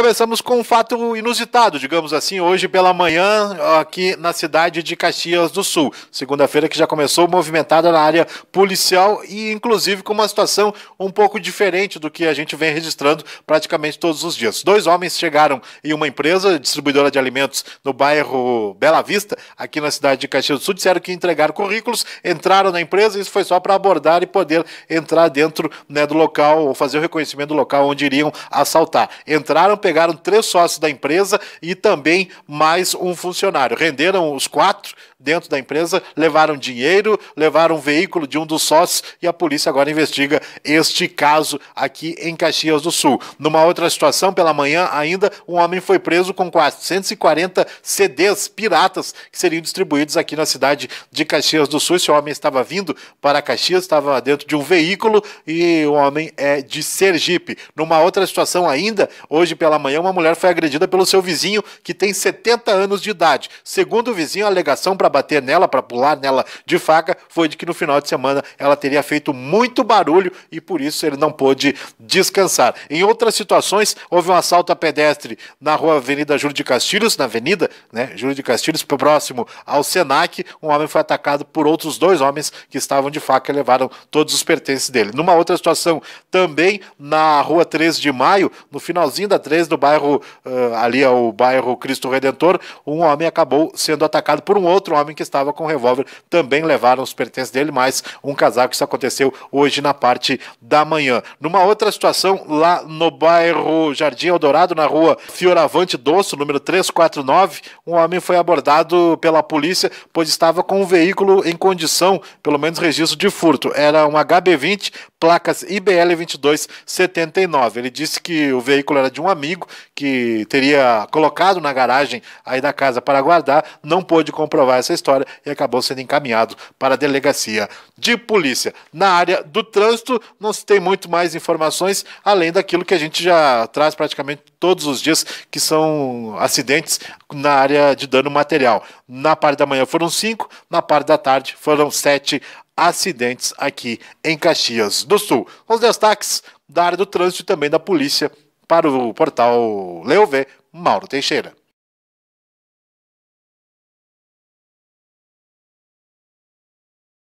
começamos com um fato inusitado, digamos assim, hoje pela manhã, aqui na cidade de Caxias do Sul. Segunda-feira que já começou movimentada na área policial e, inclusive, com uma situação um pouco diferente do que a gente vem registrando praticamente todos os dias. Dois homens chegaram em uma empresa distribuidora de alimentos no bairro Bela Vista, aqui na cidade de Caxias do Sul, disseram que entregaram currículos, entraram na empresa, e isso foi só para abordar e poder entrar dentro né, do local ou fazer o reconhecimento do local onde iriam assaltar. Entraram, pegaram três sócios da empresa e também mais um funcionário. Renderam os quatro dentro da empresa, levaram dinheiro, levaram um veículo de um dos sócios e a polícia agora investiga este caso aqui em Caxias do Sul. Numa outra situação, pela manhã ainda, um homem foi preso com 440 CDs piratas que seriam distribuídos aqui na cidade de Caxias do Sul. Esse homem estava vindo para Caxias, estava dentro de um veículo e o homem é de Sergipe. Numa outra situação ainda, hoje pela pela manhã, uma mulher foi agredida pelo seu vizinho, que tem 70 anos de idade. Segundo o vizinho, a alegação para bater nela, para pular nela de faca, foi de que no final de semana ela teria feito muito barulho e por isso ele não pôde descansar. Em outras situações, houve um assalto a pedestre na rua Avenida Júlio de Castilhos, na Avenida né, Júlio de Castilhos, próximo ao Senac. Um homem foi atacado por outros dois homens que estavam de faca e levaram todos os pertences dele. Numa outra situação, também na rua 13 de Maio, no finalzinho da 13 do bairro, uh, ali ao bairro Cristo Redentor, um homem acabou sendo atacado por um outro homem que estava com um revólver. Também levaram os pertences dele, mais um casaco. Isso aconteceu hoje na parte da manhã. Numa outra situação, lá no bairro Jardim Eldorado, na rua Fioravante Dosso, número 349, um homem foi abordado pela polícia, pois estava com um veículo em condição, pelo menos registro de furto. Era um HB20, placas IBL 2279. Ele disse que o veículo era de um amigo amigo que teria colocado na garagem aí da casa para guardar, não pôde comprovar essa história e acabou sendo encaminhado para a delegacia de polícia. Na área do trânsito, não se tem muito mais informações além daquilo que a gente já traz praticamente todos os dias, que são acidentes na área de dano material. Na parte da manhã foram cinco, na parte da tarde foram sete acidentes aqui em Caxias do Sul. Os destaques da área do trânsito e também da polícia para o portal Leuve, Mauro Teixeira.